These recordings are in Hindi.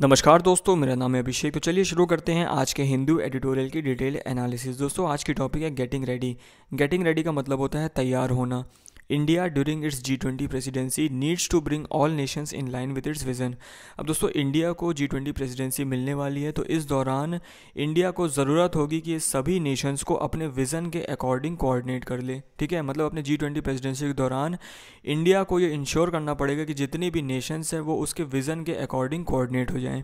नमस्कार दोस्तों मेरा नाम है अभिषेक तो चलिए शुरू करते हैं आज के हिंदू एडिटोरियल की डिटेल एनालिसिस दोस्तों आज की टॉपिक है गेटिंग रेडी गेटिंग रेडी का मतलब होता है तैयार होना India during its G twenty presidency needs to bring all nations in line with its vision अब दोस्तों इंडिया को जी ट्वेंटी प्रेसिडेंसी मिलने वाली है तो इस दौरान इंडिया को ज़रूरत होगी कि ये सभी नेशंस को अपने विजन के अकॉर्डिंग कोऑर्डिनेट कर ले ठीक है मतलब अपने जी ट्वेंटी प्रेसिडेंसी के दौरान इंडिया को ये इंश्योर करना पड़ेगा कि जितनी भी नेशंस हैं वो उसके विजन के अकॉर्डिंग कोऑर्डिनेट हो जाएँ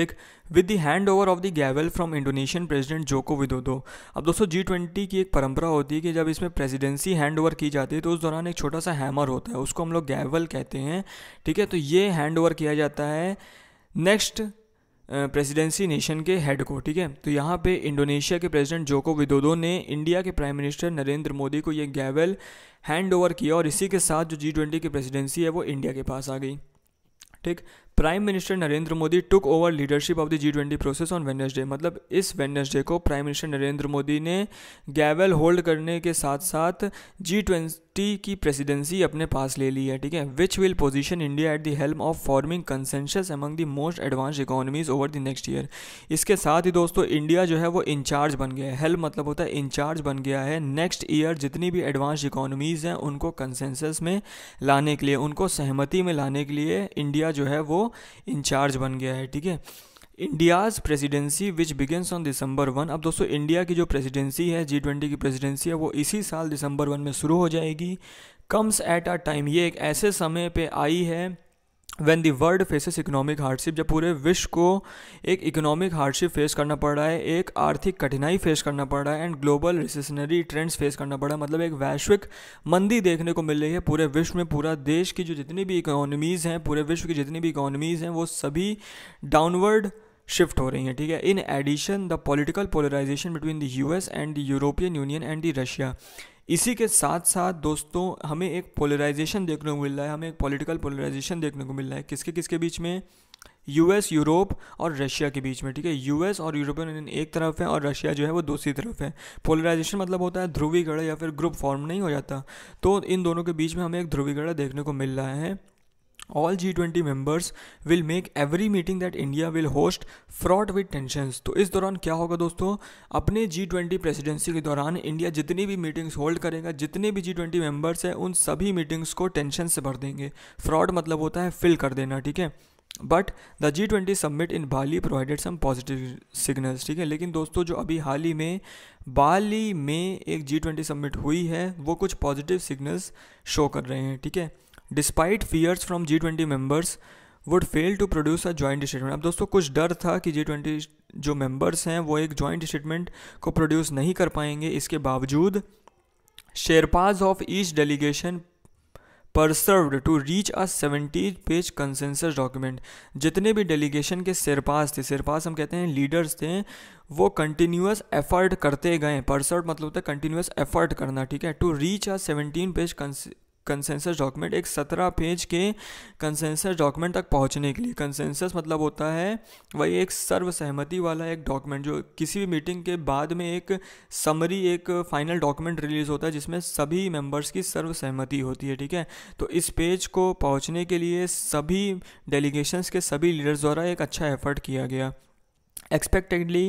ठीक with the hand over of the gavel from Indonesian president Joko Widodo अब दोस्तों जी ट्वेंटी की एक परंपरा होती है कि जब इसमें प्रेसिडेंसी हैंड ओवर की जाती है तो उस दौरान एक छोटा सा हैमर होता है उसको हम लोग गैवल कहते हैं ठीक है तो ये हैंड ओवर किया जाता है नेक्स्ट प्रेसिडेंसी नेशन के हेड को ठीक है तो यहाँ पे इंडोनेशिया के प्रेसिडेंट जोको विदोदो ने इंडिया के प्राइम मिनिस्टर नरेंद्र मोदी को ये गैवल हैंड ओवर किया और इसी के साथ जो जी ट्वेंटी की प्रेसिडेंसी है वो इंडिया के पास आ गई ठीक prime minister Narendra Modi took over leadership of the G twenty process on Wednesday मतलब इस वेनर्सडे को प्राइम मिनिस्टर नरेंद्र मोदी ने गैवल होल्ड करने के साथ साथ जी ट्वेंटी की प्रेसिडेंसी अपने पास ले ली है ठीक है which will position India at the helm of forming consensus among the most advanced economies over the next year इसके साथ ही दोस्तों इंडिया जो है वो इंचार्ज बन गया है हेल्प मतलब होता है इंचार्ज बन गया है नेक्स्ट ईयर जितनी भी एडवांस इकोनॉमीज़ हैं उनको कंसेंसस में लाने के लिए उनको सहमति में लाने के लिए इंडिया जो है वो इंचार्ज बन गया है ठीक है India's presidency which begins on December one अब दोस्तों इंडिया की जो प्रेसिडेंसी है जी ट्वेंटी की प्रेसिडेंसी है वो इसी साल दिसंबर वन में शुरू हो जाएगी कम्स एट अ टाइम ये एक ऐसे समय पे आई है when the world faces economic hardship जब पूरे विश्व को एक इकोनॉमिक हार्डशिप फेस करना पड़ रहा है एक आर्थिक कठिनाई फेस करना पड़ रहा है and global recessionary trends face करना पड़ रहा है मतलब एक वैश्विक मंदी देखने को मिल रही है पूरे विश्व में पूरा देश की जो जितनी भी इकोनॉमीज़ हैं पूरे विश्व की जितनी भी इकोनॉमीज़ हैं वो सभी डाउनवर्ड शिफ्ट हो रही हैं ठीक है in addition the political polarisation between the U S and the European Union and the Russia इसी के साथ साथ दोस्तों हमें एक पोलराइजेशन देखने को मिल रहा है हमें एक पॉलिटिकल पोलराइजेशन देखने को मिल रहा है किसके किसके बीच में यूएस यूरोप और रशिया के बीच में ठीक है यूएस और यूरोपियन यूनियन एक तरफ है और रशिया जो है वो दूसरी तरफ है पोलराइजेशन मतलब होता है ध्रुवीकरण या फिर ग्रुप फॉर्म नहीं हो जाता तो इन दोनों के बीच में हमें एक ध्रुवीकरण देखने को मिल रहा है all G twenty members will make every meeting that India will host fraught with tension तो इस दौरान क्या होगा दोस्तों अपने जी ट्वेंटी प्रेसिडेंसी के दौरान इंडिया जितनी भी मीटिंग्स होल्ड करेगा जितने भी जी ट्वेंटी मेम्बर्स हैं उन सभी मीटिंग्स को टेंशन से भर देंगे फ्रॉड मतलब होता है फिल कर देना ठीक है but the G twenty summit in Bali provided some positive signals ठीक है लेकिन दोस्तों जो अभी हाल ही में बाली में एक जी ट्वेंटी सबमिट हुई है वो कुछ पॉजिटिव सिग्नल्स शो कर रहे हैं ठीक है despite fears from G twenty members would fail to produce a joint statement अब दोस्तों कुछ डर था कि जी ट्वेंटी जो मेम्बर्स हैं वो एक ज्वाइंट स्टेटमेंट को प्रोड्यूस नहीं कर पाएंगे इसके बावजूद sherpas of each delegation persevered to reach a seventy page consensus document जितने भी डेलीगेशन के सिरपास थे सिरपास हम कहते हैं लीडर्स थे वो कंटिन्यूस एफर्ट करते गए परसर्व मतलब होता है कंटिन्यूस एफर्ट करना ठीक है to reach a seventeen page consensus document एक सत्रह पेज के कंसेंसस डॉक्यूमेंट तक पहुंचने के लिए कंसेंसस मतलब होता है वही एक सर्वसहमति वाला एक डॉक्यूमेंट जो किसी भी मीटिंग के बाद में एक समरी एक फाइनल डॉक्यूमेंट रिलीज होता है जिसमें सभी मेंबर्स की सर्वसहमति होती है ठीक है तो इस पेज को पहुंचने के लिए सभी डेलीगेशंस के सभी लीडर्स द्वारा एक अच्छा एफर्ट किया गया expectedly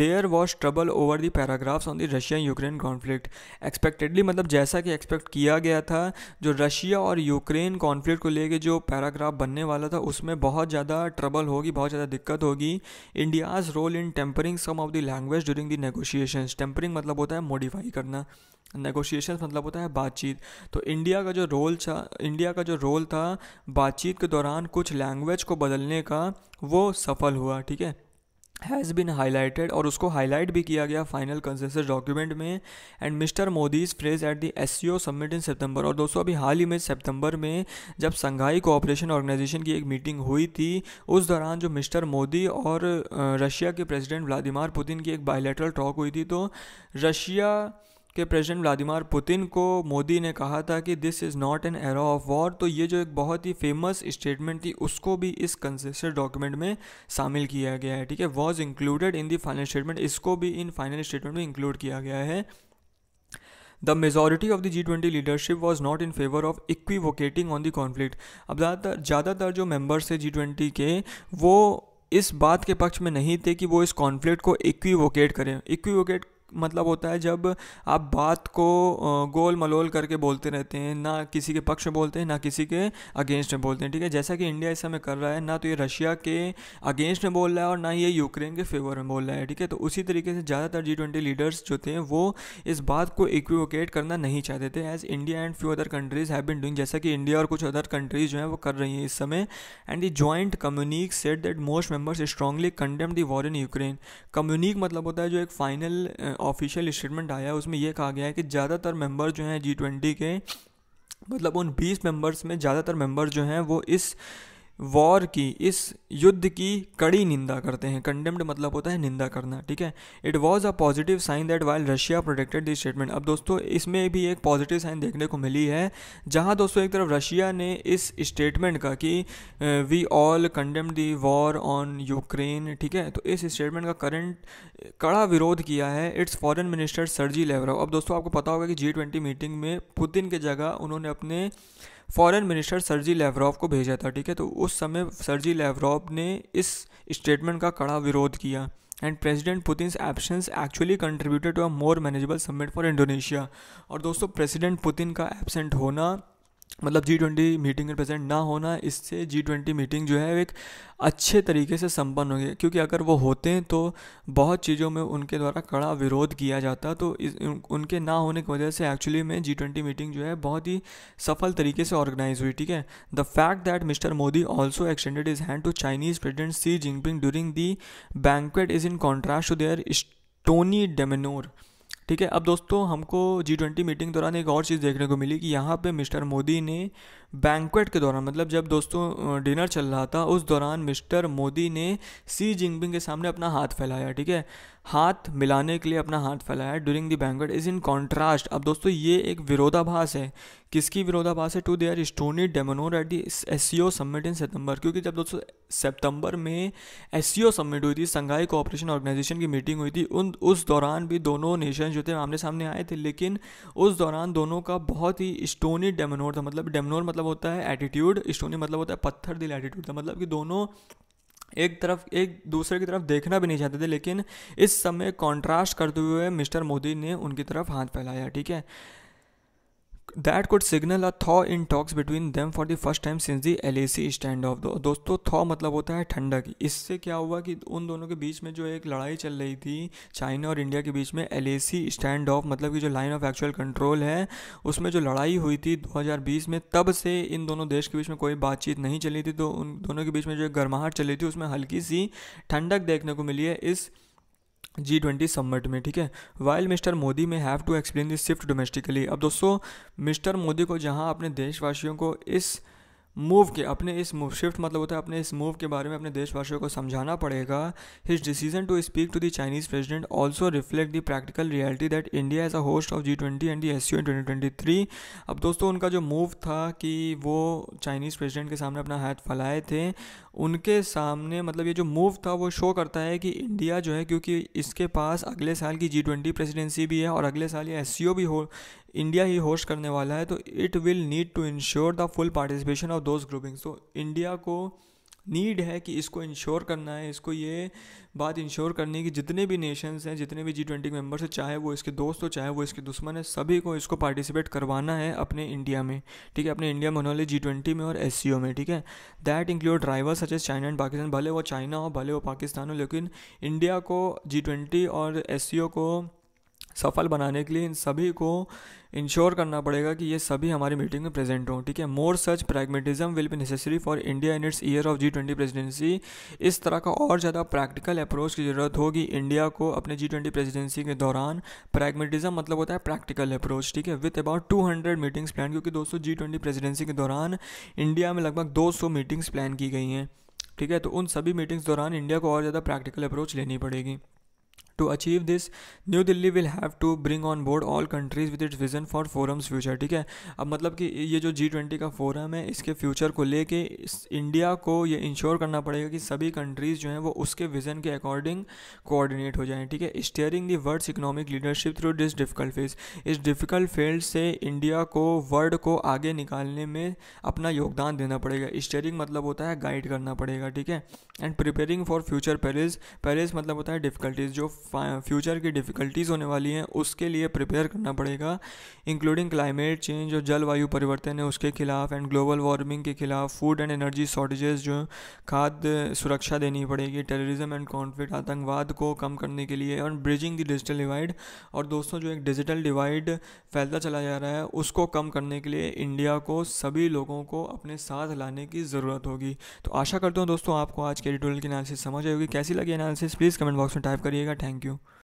there was trouble over the paragraphs on the Russia Ukraine conflict expectedly मतलब जैसा कि एक्सपेक्ट किया गया था जो रशिया और यूक्रेन कॉन्फ्लिक्ट को लेकर जो पैराग्राफ बनने वाला था उसमें बहुत ज़्यादा ट्रबल होगी बहुत ज़्यादा दिक्कत होगी India's role in tempering some of the language during the negotiation tempering मतलब होता है मॉडिफाई करना नेगोशिएशन मतलब होता है बातचीत तो इंडिया का जो रोल था इंडिया का जो रोल था बातचीत के दौरान कुछ लैंग्वेज को बदलने का वो सफल हुआ ठीक है हैज़ बिन हाईलाइटेड और उसको हाईलाइट भी किया गया फाइनल कंसेंसस डॉक्यूमेंट में and Mister Modi's phrase at the S summit in September और दोस्तों अभी हाल ही में सेप्टेम्बर में जब संघाई कोऑपरेशन ऑर्गेनाइजेशन की एक मीटिंग हुई थी उस दौरान जो मिस्टर मोदी और रशिया के प्रेजिडेंट व्लादिमार पुतिन की एक बायोलेटरल टॉक हुई थी तो रशिया के प्रेसिडेंट व्लादिमीर पुतिन को मोदी ने कहा था कि this is not an era of war तो ये जो एक बहुत ही फेमस स्टेटमेंट थी उसको भी इस कंसेशन डॉक्यूमेंट में शामिल किया गया है ठीक है was included in the final statement इसको भी इन फाइनल स्टेटमेंट में इंक्लूड किया गया है the majority of the G twenty leadership was not in favour of equivocating on the conflict अब ज़्यादातर ज़्यादातर जो मेम्बर्स थे जी ट्वेंटी के वो इस बात के पक्ष में नहीं थे कि वो इस कॉन्फ्लिक्ट को इक्वीवोकेट करें इक्वीवोकेट मतलब होता है जब आप बात को गोल मलोल करके बोलते रहते हैं ना किसी के पक्ष में बोलते हैं ना किसी के अगेंस्ट में बोलते हैं ठीक है जैसा कि इंडिया इस समय कर रहा है ना तो ये रशिया के अगेंस्ट में बोल रहा है और ना ये यूक्रेन के फेवर में बोल रहा है ठीक है तो उसी तरीके से ज़्यादातर जी ट्वेंटी लीडर्स जो थे वो इस बात को इक्विवोकेट करना नहीं चाहते थे as India and few other countries have been doing जैसा कि इंडिया और कुछ अदर कंट्रीज़ जो हैं वो कर रही हैं इस समय and the joint communique said that most members strongly condemn the war in Ukraine communique मतलब होता है जो एक फाइनल ऑफिशियल स्टेटमेंट आया है उसमें यह कहा गया है कि ज़्यादातर मेंबर जो हैं जी ट्वेंटी के मतलब उन बीस मेंबर्स में ज़्यादातर मेंबर जो हैं वो इस वॉर की इस युद्ध की कड़ी निंदा करते हैं कंडेम्ड मतलब होता है निंदा करना ठीक है it was a positive sign that while Russia protected this statement अब दोस्तों इसमें भी एक पॉजिटिव साइन देखने को मिली है जहां दोस्तों एक तरफ रशिया ने इस स्टेटमेंट का कि we all condemn the war on Ukraine ठीक है तो इस स्टेटमेंट का करंट कड़ा विरोध किया है इट्स फॉरन मिनिस्टर सर्जी लेवरव अब दोस्तों आपको पता होगा कि जी ट्वेंटी मीटिंग में पुतिन के जगह उन्होंने अपने फॉरेन मिनिस्टर सर्जी लेवरॉफ को भेजा था ठीक है तो उस समय सर्जी लेवरॉफ ने इस स्टेटमेंट का कड़ा विरोध किया and President Putin absence actually contributed to a more manageable summit for Indonesia और दोस्तों प्रेसिडेंट पुतिन का एबसेंट होना मतलब जी ट्वेंटी मीटिंग में प्रेजेंट ना होना इससे जी ट्वेंटी मीटिंग जो है एक अच्छे तरीके से संपन्न होगी क्योंकि अगर वो होते हैं तो बहुत चीज़ों में उनके द्वारा कड़ा विरोध किया जाता तो इस उनके ना होने की वजह से एक्चुअली में जी ट्वेंटी मीटिंग जो है बहुत ही सफल तरीके से ऑर्गेनाइज हुई ठीक है the fact that Mister Modi also extended his hand to Chinese President Xi Jinping during the banquet is in contrast to their stony demeanour ठीक है अब दोस्तों हमको जी ट्वेंटी मीटिंग दौरान एक और चीज़ देखने को मिली कि यहाँ पे मिस्टर मोदी ने बैंकवेट के दौरान मतलब जब दोस्तों डिनर चल रहा था उस दौरान मिस्टर मोदी ने सी जिनपिंग के सामने अपना हाथ फैलाया ठीक है हाथ मिलाने के लिए अपना हाथ फैलाया during the banquet is in contrast अब दोस्तों ये एक विरोधाभास है किसकी विरोधाभास है to their stony demeanour at the S C O summit in सितंबर क्योंकि जब दोस्तों सितंबर में एस सी ओ सबमिट हुई थी संघाई कोऑपरेशन ऑर्गेनाइजेशन की मीटिंग हुई थी उन उस दौरान भी दोनों नेशन जो थे आमने सामने आए थे लेकिन उस दौरान दोनों का बहुत ही स्टोनी डेमोनोर था मतलब डेमोनोर मतलब होता है एटीट्यूड स्टोनी मतलब होता है पत्थर दिल एटीट्यूड था मतलब कि दोनों एक तरफ एक दूसरे की तरफ देखना भी नहीं चाहते थे लेकिन इस समय कॉन्ट्रास्ट करते हुए मिस्टर मोदी ने उनकी तरफ हाथ फैलाया ठीक है that that could signal a thaw in talks between them for the first time since the LAC stand दो, दोस्तों थॉ मतलब होता है ठंडक इससे क्या हुआ कि उन दोनों के बीच में जो एक लड़ाई चल रही थी चाइना और इंडिया के बीच में एल सी स्टैंड ऑफ मतलब कि जो लाइन ऑफ एक्चुअल कंट्रोल है उसमें जो लड़ाई हुई थी 2020 में तब से इन दोनों देश के बीच में कोई बातचीत नहीं चली थी तो उन दोनों के बीच में जो गर्माहट चली थी उसमें हल्की सी ठंडक देखने को मिली है इस जी ट्वेंटी सम्मिट में ठीक है while Mister Modi may have to explain this shift domestically अब दोस्तों मिस्टर मोदी को जहां अपने देशवासियों को इस मूव के अपने इस मूव शिफ्ट मतलब होता है अपने इस मूव के बारे में अपने देशवासियों को समझाना पड़ेगा his decision to speak to the Chinese President also reflect the practical reality that India as a host of G twenty and the S U in twenty twenty three अब दोस्तों उनका जो मूव था कि वो चाइनीज़ प्रेजिडेंट के सामने अपना हाथ फैलाए थे उनके सामने मतलब ये जो मूव था वो शो करता है कि इंडिया जो है क्योंकि इसके पास अगले साल की जी ट्वेंटी प्रेसिडेंसी भी है और अगले साल ये एस भी हो इंडिया ही होस्ट करने वाला है तो it will need to ensure the full participation of those grouping तो इंडिया को नीड है कि इसको इंश्योर करना है इसको ये बात इंश्योर करनी है कि जितने भी नेशंस हैं जितने भी जी ट्वेंटी मेम्बर्स हैं चाहे वो इसके दोस्त हो चाहे वो इसके दुश्मन है सभी को इसको पार्टिसिपेट करवाना है अपने इंडिया में ठीक है अपने इंडिया में होने जी ट्वेंटी में और एस सी ओ में ठीक है that include driver such as China and Pakistan भले वो चाइना हो भले वो पाकिस्तान हो लेकिन इंडिया को जी ट्वेंटी और एस सी ओ को सफल बनाने के लिए इन सभी को इंश्योर करना पड़ेगा कि ये सभी हमारी मीटिंग में प्रेजेंट हों ठीक है more such pragmatism will be necessary for India in its year of G twenty presidency इस तरह का और ज़्यादा प्रैक्टिकल अप्रोच की ज़रूरत होगी इंडिया को अपने जी ट्वेंटी प्रेजिडेंसी के दौरान प्रैग्मेटिज्म मतलब होता है प्रैक्टिकल अप्रोच ठीक है with about two hundred meetings plan क्योंकि दोस्तों जी ट्वेंटी प्रेजिडेंसी के दौरान इंडिया में लगभग दो सौ मीटिंग्स प्लान की गई हैं ठीक है तो उन सभी मीटिंग्स दौरान इंडिया को और ज़्यादा प्रैक्टिकल अप्रोच लेनी पड़ेगी To achieve this New Delhi will have to bring on board all countries with its vision for forum's future ठीक है अब मतलब कि ये जो जी ट्वेंटी का फोरम है इसके फ्यूचर को लेके इंडिया को ये इंश्योर करना पड़ेगा कि सभी कंट्रीज़ जो हैं वो उसके विजन के अकॉर्डिंग कोऑर्डिनेट हो जाएं ठीक है steering the world's economic leadership through this difficult phase इस डिफिकल्ट फील्ड से इंडिया को वर्ल्ड को आगे निकालने में अपना योगदान देना पड़ेगा स्टेयरिंग मतलब होता है गाइड करना पड़ेगा ठीक है and preparing for future perils perils मतलब होता है डिफिकल्टीज जो फ्यूचर की डिफ़िकल्टीज़ होने वाली हैं उसके लिए प्रिपेयर करना पड़ेगा इंक्लूडिंग क्लाइमेट चेंज और जलवायु परिवर्तन है उसके खिलाफ एंड ग्लोबल वार्मिंग के खिलाफ फूड एंड एनर्जी शॉर्टेजेस जो खाद्य सुरक्षा देनी पड़ेगी टेररिज्म एंड कॉन्फ्लिक्ट आतंकवाद को कम करने के लिए और ब्रिजिंग द डिजिटल डिवाइड और दोस्तों जो एक डिजिटल डिवाइड फैलता चला जा रहा है उसको कम करने के लिए इंडिया को सभी लोगों को अपने साथ लाने की ज़रूरत होगी तो आशा करता हूँ दोस्तों आपको आज के एडिटोरियल की एनालिसिस समझ आएगी होगी कैसी लगी एनालिसिस प्लीज़ कमेंट बॉक्स में टाइप करिएगा थैंक thank you